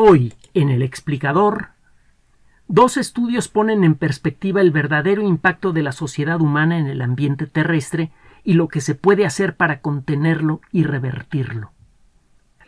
Hoy, en el explicador, dos estudios ponen en perspectiva el verdadero impacto de la sociedad humana en el ambiente terrestre y lo que se puede hacer para contenerlo y revertirlo.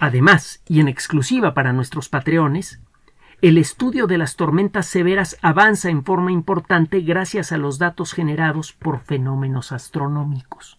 Además, y en exclusiva para nuestros patreones, el estudio de las tormentas severas avanza en forma importante gracias a los datos generados por fenómenos astronómicos.